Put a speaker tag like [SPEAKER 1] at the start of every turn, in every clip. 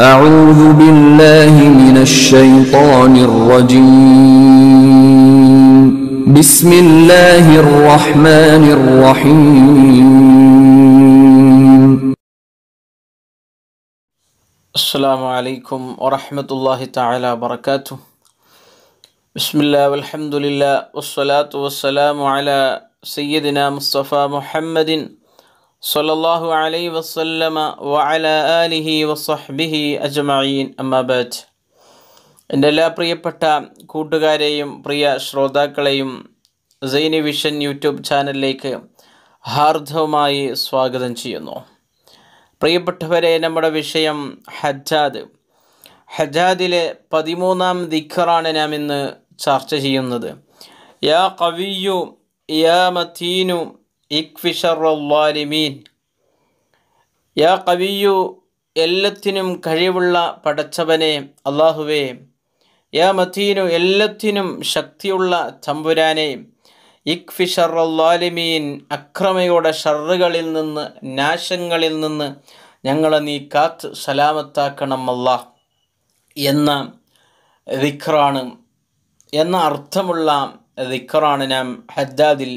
[SPEAKER 1] أعوذ بالله من الشيطان الرجيم بسم الله الرحمن الرحيم السلام عليكم ورحمة الله تعالى وبركاته بسم الله والحمد لله والصلاة والسلام على سيدنا مصطفى محمد സൊല്ലാഹു അലൈ വസ്ല്ലമ വഅല ആലിഹി വസ്ഹബിഹി അജ്മഈൻ അമ്മാബാജ് എൻ്റെ എല്ലാ പ്രിയപ്പെട്ട കൂട്ടുകാരെയും പ്രിയ ശ്രോതാക്കളെയും സൈനി വിഷൻ യൂട്യൂബ് ചാനലിലേക്ക് ഹാർദവമായി സ്വാഗതം ചെയ്യുന്നു പ്രിയപ്പെട്ടവരെ നമ്മുടെ വിഷയം ഹജ്ജാദ് ഹജാദിലെ പതിമൂന്നാം ദിഖറാണ് നാം ഇന്ന് ചർച്ച ചെയ്യുന്നത് യാ കവിയു യാ മതീനു ഇക്വിഷറുല്ലാലിമീൻ യാ കവിയു എല്ലാത്തിനും കഴിവുള്ള പടച്ചവനെ അള്ളാഹുവേ യാ മതീനു എല്ലാത്തിനും ശക്തിയുള്ള ചമ്പുരാനെ ഇക്ഫിഷറുല്ലാലിമീൻ അക്രമയുടെ ഷറുകളിൽ നിന്ന് നാശങ്ങളിൽ നിന്ന് ഞങ്ങളെ നീ കാത്ത് സലാമത്താക്കണം അല്ലാ എന്ന ദിഖറാണ് എന്ന അർത്ഥമുള്ള ദിഖറാണ് നാം ഹജ്ജാദിൽ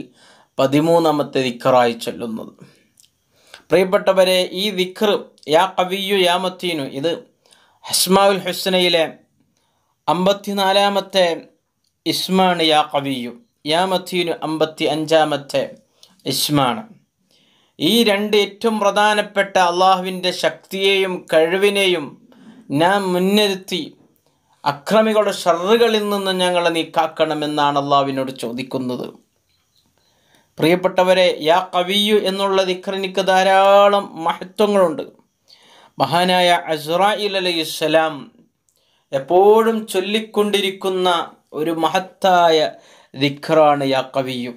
[SPEAKER 1] പതിമൂന്നാമത്തെ ദിഖറായി ചൊല്ലുന്നത് പ്രിയപ്പെട്ടവരെ ഈ ദിഖർ യാ കവിയു യാ മത്തീനു ഇത് ഹസ്മാവുൽ ഹുസ്നയിലെ അമ്പത്തിനാലാമത്തെ ഇസ്മാണ് യാ കവിയു യാ മത്തീനു അമ്പത്തി അഞ്ചാമത്തെ ഇസ്മാണ് ഈ രണ്ട് ഏറ്റവും പ്രധാനപ്പെട്ട അള്ളാഹുവിൻ്റെ ശക്തിയെയും കഴിവിനെയും നാം മുന്നിരുത്തി അക്രമികളുടെ ഷറുകളിൽ നിന്ന് ഞങ്ങളെ നീ കാക്കണമെന്നാണ് അള്ളാഹുവിനോട് ചോദിക്കുന്നത് പ്രിയപ്പെട്ടവരെ യാ കവിയു എന്നുള്ള ദിഖറിനിക്ക് ധാരാളം മഹത്വങ്ങളുണ്ട് മഹാനായ അസ്രായിൽ അലൈഹിസ്സലാം എപ്പോഴും ചൊല്ലിക്കൊണ്ടിരിക്കുന്ന ഒരു മഹത്തായ ദിഖറാണ് യാ കവിയു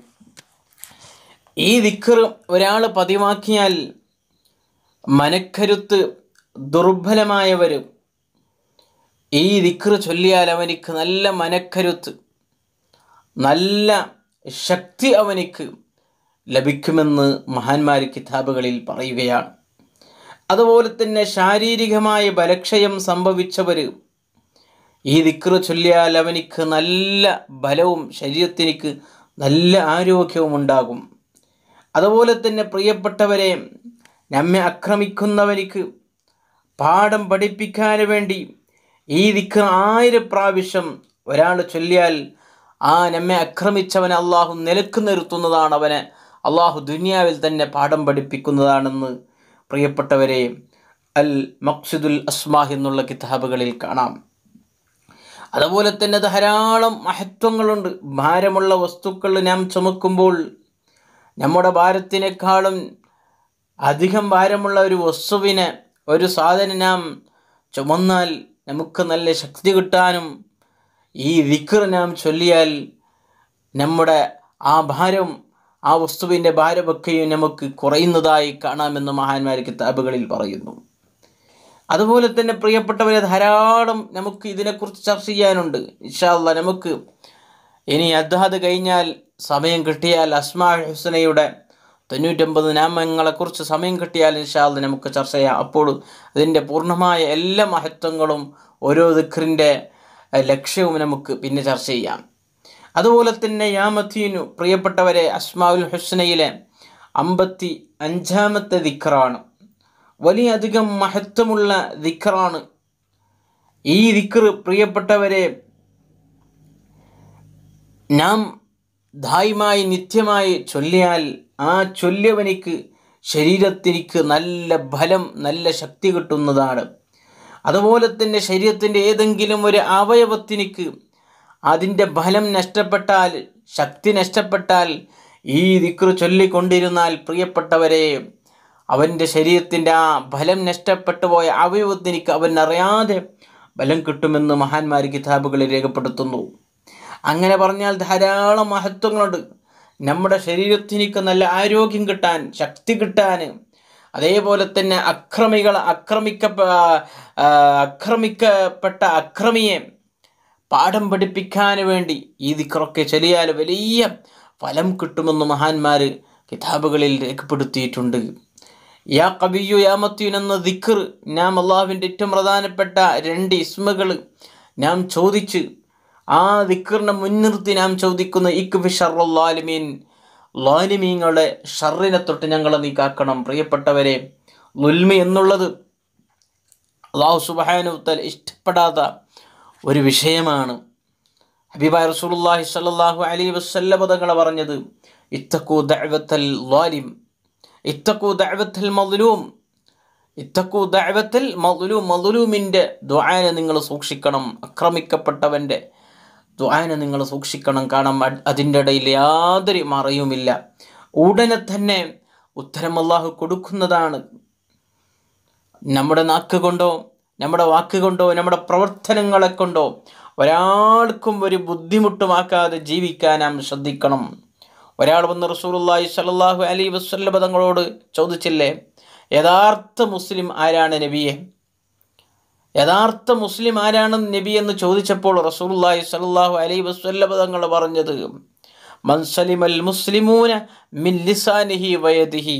[SPEAKER 1] ഈ ദിഖർ ഒരാൾ പതിവാക്കിയാൽ മനക്കരുത്ത് ദുർബലമായവർ ഈ ദിഖർ ചൊല്ലിയാൽ അവനിക്ക് നല്ല മനക്കരുത്ത് നല്ല ശക്തി അവനിക്ക് ലഭിക്കുമെന്ന് മഹാന്മാർ കിതാബുകളിൽ പറയുകയാണ് അതുപോലെ തന്നെ ശാരീരികമായ ബലക്ഷയം സംഭവിച്ചവർ ഈ ദിക്റ് ചൊല്ലിയാൽ അവനിക്ക് നല്ല ബലവും ശരീരത്തിനിക്ക് നല്ല ആരോഗ്യവും ഉണ്ടാകും അതുപോലെ തന്നെ പ്രിയപ്പെട്ടവരെ നമ്മെ ആക്രമിക്കുന്നവനിക്ക് പാഠം പഠിപ്പിക്കാൻ വേണ്ടി ഈ ദിക്ർ ആയിരം പ്രാവശ്യം ഒരാൾ ചൊല്ലിയാൽ ആ നമ്മെ ആക്രമിച്ചവനെ അള്ളാഹു നിലക്ക് നിർത്തുന്നതാണ് അവനെ അള്ളാഹു ദുനിയാവിൽ തന്നെ പാഠം പഠിപ്പിക്കുന്നതാണെന്ന് പ്രിയപ്പെട്ടവരെ അൽ മക്സിദുൽ അസ്മാഹ് എന്നുള്ള കിതാബുകളിൽ കാണാം അതുപോലെ തന്നെ ധാരാളം മഹത്വങ്ങളുണ്ട് ഭാരമുള്ള വസ്തുക്കൾ നാം ചുമക്കുമ്പോൾ നമ്മുടെ ഭാരത്തിനേക്കാളും അധികം ഭാരമുള്ള ഒരു വസ്തുവിനെ ഒരു സാധനം നാം ചുമന്നാൽ നമുക്ക് നല്ല ശക്തി കിട്ടാനും ഈ വിക്ർ നാം ചൊല്ലിയാൽ നമ്മുടെ ആ ഭാരം ആ വസ്തുവിൻ്റെ ഭാരമൊക്കെയും നമുക്ക് കുറയുന്നതായി കാണാമെന്ന് മഹാന്മാർ കിതാബുകളിൽ പറയുന്നു അതുപോലെ തന്നെ പ്രിയപ്പെട്ടവരെ ധാരാളം നമുക്ക് ഇതിനെക്കുറിച്ച് ചർച്ച ചെയ്യാനുണ്ട് ഇൻഷാല്ല നമുക്ക് ഇനി അദ്ഹാദ് കഴിഞ്ഞാൽ സമയം കിട്ടിയാൽ അസ്മാ ഹുസനയുടെ തൊണ്ണൂറ്റൊമ്പത് നാമങ്ങളെക്കുറിച്ച് സമയം കിട്ടിയാൽ ഇൻഷാല്ല നമുക്ക് ചർച്ച ചെയ്യാം അപ്പോൾ അതിൻ്റെ പൂർണ്ണമായ എല്ലാ മഹത്വങ്ങളും ഓരോ ദിഖറിൻ്റെ ലക്ഷ്യവും നമുക്ക് പിന്നെ ചർച്ച ചെയ്യാം അതുപോലെ തന്നെ യാമത്തീനു പ്രിയപ്പെട്ടവരെ അസ്മാവുൽ ഹുസ്നയിലെ അമ്പത്തി അഞ്ചാമത്തെ ദിക്റാണ് വലിയ അധികം മഹത്വമുള്ള ദിക്റാണ് ഈ ദിക്ർ പ്രിയപ്പെട്ടവരെ നാം ധായ്മായി നിത്യമായി ചൊല്ലിയാൽ ആ ചൊല്ലിയവനിക്ക് ശരീരത്തിനിക്ക് നല്ല ഫലം നല്ല ശക്തി കിട്ടുന്നതാണ് അതുപോലെ തന്നെ ശരീരത്തിൻ്റെ ഏതെങ്കിലും ഒരു അവയവത്തിനിക്ക് അതിൻ്റെ ഫലം നഷ്ടപ്പെട്ടാൽ ശക്തി നഷ്ടപ്പെട്ടാൽ ഈ ദിക്റ് ചൊല്ലിക്കൊണ്ടിരുന്നാൽ പ്രിയപ്പെട്ടവരെ അവൻ്റെ ശരീരത്തിൻ്റെ ആ ഫലം നഷ്ടപ്പെട്ടു പോയ അവയവത്തിനിക്ക് അവൻ അറിയാതെ ബലം കിട്ടുമെന്ന് മഹാന്മാർ കിതാബുകളിൽ രേഖപ്പെടുത്തുന്നു അങ്ങനെ പറഞ്ഞാൽ ധാരാളം മഹത്വങ്ങളുണ്ട് നമ്മുടെ ശരീരത്തിനിക്ക് നല്ല ആരോഗ്യം കിട്ടാൻ ശക്തി കിട്ടാൻ അതേപോലെ തന്നെ അക്രമികൾ അക്രമിക്ക അക്രമിക്കപ്പെട്ട അക്രമിയെ പാഠം പഠിപ്പിക്കാൻ വേണ്ടി ഈ ദിക്റൊക്കെ ചൊല്ലിയാൽ വലിയ ഫലം കിട്ടുമെന്ന് മഹാന്മാർ കിതാബുകളിൽ രേഖപ്പെടുത്തിയിട്ടുണ്ട് യാ കബിയു യാ മത്യുൻ എന്ന ദിക്ർ നാം അള്ളാഹുവിൻ്റെ ഏറ്റവും പ്രധാനപ്പെട്ട രണ്ട് ഇസ്മകൾ നാം ചോദിച്ച് ആ ദിക്കറിനെ മുൻനിർത്തി നാം ചോദിക്കുന്ന ഇക്ബി ഷറുല്ലാലിമീൻ ലാലിമീങ്ങളെ ഷറിനെ തൊട്ട് ഞങ്ങളെ നീ കാക്കണം പ്രിയപ്പെട്ടവരെ ലുൽമി എന്നുള്ളത് അള്ളാഹു സുബാനുത്തൽ ഇഷ്ടപ്പെടാത്ത ഒരു വിഷയമാണ് ഹബീബ റസൂലുള്ളാഹി സ്വല്ലല്ലാഹു അലൈഹി വസല്ലമ തങ്ങൾ പറഞ്ഞത് ഇത്തഖു ദഅവത്തൽ ളാലിം ഇത്തഖു ദഅവത്തൽ മദ്ലൂം ഇത്തഖു ദഅവത്തിൽ മദ്ലൂം മദ്ലൂമിൻ്റെ ദുആനെ നിങ്ങൾ സൂക്ഷിക്കണം അക്രമിക്കപ്പെട്ടവൻ്റെ ദുആനെ നിങ്ങൾ സൂക്ഷിക്കണം കാരണം അതിൻ്റെ ഇടയിൽ യാതൊരു മറയുമില്ല ഉടനെ തന്നെ ഉത്തരം അള്ളാഹു കൊടുക്കുന്നതാണ് നമ്മുടെ നാക്ക് കൊണ്ടോ നമ്മുടെ വാക്കുകൊണ്ടോ നമ്മുടെ പ്രവർത്തനങ്ങളെ കൊണ്ടോ ഒരാൾക്കും ഒരു ബുദ്ധിമുട്ടുമാക്കാതെ ജീവിക്കാൻ നാം ശ്രദ്ധിക്കണം ഒരാൾ വന്ന് റസൂലുള്ളാഹി സലാഹു അലൈഹി വസല്ലം തങ്ങളോട് ചോദിച്ചില്ലേ യഥാർത്ഥ മുസ്ലിം ആരാണ് നബിയെ യഥാർത്ഥ മുസ്ലിം ആരാണ് നബി എന്ന് ചോദിച്ചപ്പോൾ റസൂലുള്ളാഹി സലാഹു അലൈഹി വസല്ലം തങ്ങൾ പറഞ്ഞത് മൻസലിമൽ മുസ്ലിമൂന മിൻ ലിസാനിഹി വയദിഹി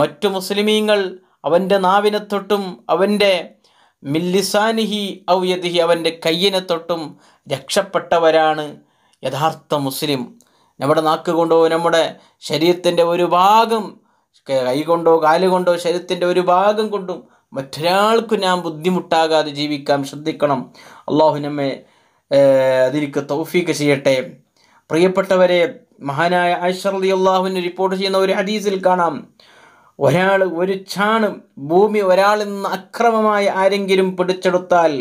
[SPEAKER 1] മറ്റു മുസ്ലിമീങ്ങൾ അവൻ്റെ നാവിനെ തൊട്ടും അവൻ്റെ മില്ലിസാനിഹി ഔയദിഹി അവൻ്റെ കയ്യിനെ തൊട്ടും രക്ഷപ്പെട്ടവരാണ് യഥാർത്ഥ മുസ്ലിം നമ്മുടെ നാക്ക് കൊണ്ടോ നമ്മുടെ ശരീരത്തിൻ്റെ ഒരു ഭാഗം കൈ കൊണ്ടോ കാലുകൊണ്ടോ ശരീരത്തിൻ്റെ ഒരു ഭാഗം കൊണ്ടും മറ്റൊരാൾക്ക് നാം ബുദ്ധിമുട്ടാകാതെ ജീവിക്കാൻ ശ്രദ്ധിക്കണം അള്ളാഹു നമ്മെ അതിരിക്ക് തൗഫീക്ക് ചെയ്യട്ടെ പ്രിയപ്പെട്ടവരെ മഹാനായ ഐശ്വർ അലി അള്ളാഹുവിന് റിപ്പോർട്ട് ചെയ്യുന്ന ഒരു ഹദീസിൽ കാണാം ഒരാൾ ഒരു ചാണ് ഭൂമി ഒരാളിൽ നിന്ന് അക്രമമായി ആരെങ്കിലും പിടിച്ചെടുത്താൽ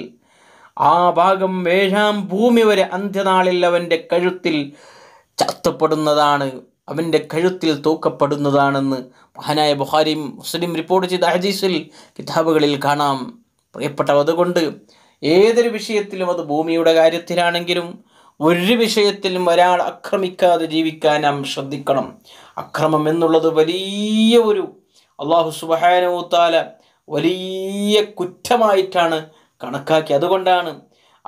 [SPEAKER 1] ആ ഭാഗം വേഷാം ഭൂമി വരെ അന്ത്യനാളിൽ അവൻ്റെ കഴുത്തിൽ ചത്തപ്പെടുന്നതാണ് അവൻ്റെ കഴുത്തിൽ തൂക്കപ്പെടുന്നതാണെന്ന് മഹാനായ ബുഹാരിയും മുസ്ലിം റിപ്പോർട്ട് ചെയ്ത ഹജീസിൽ കിതാബുകളിൽ കാണാം പ്രിയപ്പെട്ടവ അതുകൊണ്ട് ഏതൊരു വിഷയത്തിലും അത് ഭൂമിയുടെ കാര്യത്തിലാണെങ്കിലും ഒരു വിഷയത്തിലും ഒരാൾ അക്രമിക്കാതെ ജീവിക്കാൻ നാം ശ്രദ്ധിക്കണം അക്രമം എന്നുള്ളത് വലിയ ഒരു അള്ളാഹു സുബഹാനുത്താല വലിയ കുറ്റമായിട്ടാണ് കണക്കാക്കി അതുകൊണ്ടാണ്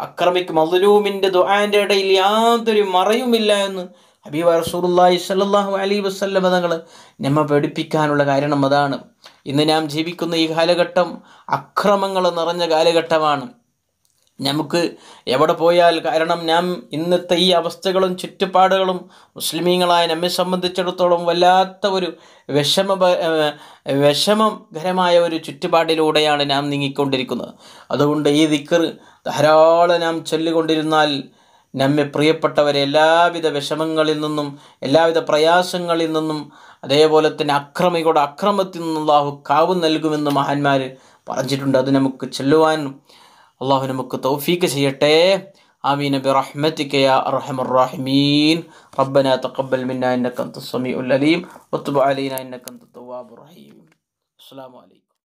[SPEAKER 1] അക്രമിക് മധുരൂമിൻ്റെ ദുആൻ്റെ ഇടയിൽ യാതൊരു മറയുമില്ല എന്ന് ഹബീബ് റസൂർല്ലാഹി സല്ലാഹു അലൈ വസ്ല്ല മതങ്ങൾ നമ്മെ പഠിപ്പിക്കാനുള്ള കാരണം അതാണ് ഇന്ന് നാം ജീവിക്കുന്ന ഈ കാലഘട്ടം അക്രമങ്ങൾ നിറഞ്ഞ കാലഘട്ടമാണ് നമുക്ക് എവിടെ പോയാൽ കാരണം ഞാൻ ഇന്നത്തെ ഈ അവസ്ഥകളും ചുറ്റുപാടുകളും മുസ്ലിമീങ്ങളായ നമ്മെ സംബന്ധിച്ചിടത്തോളം വല്ലാത്ത ഒരു വിഷമ വിഷമകരമായ ഒരു ചുറ്റുപാടിലൂടെയാണ് നാം നീങ്ങിക്കൊണ്ടിരിക്കുന്നത് അതുകൊണ്ട് ഈ ദിക്കർ ധാരാളം നാം ചൊല്ലിക്കൊണ്ടിരുന്നാൽ നമ്മെ പ്രിയപ്പെട്ടവരെ എല്ലാവിധ വിഷമങ്ങളിൽ നിന്നും എല്ലാവിധ പ്രയാസങ്ങളിൽ നിന്നും അതേപോലെ തന്നെ അക്രമികളുടെ അക്രമത്തിൽ നിന്നുള്ള കാവ് നൽകുമെന്ന് മഹാന്മാർ പറഞ്ഞിട്ടുണ്ട് അത് നമുക്ക് ചെല്ലുവാനും الله نمك توفيك سيرتي آمين برحمتك يا أرحم الراحمين ربنا تقبل منا إنك أنت السميع العليم وتب علينا إنك أنت التواب الرحيم السلام عليكم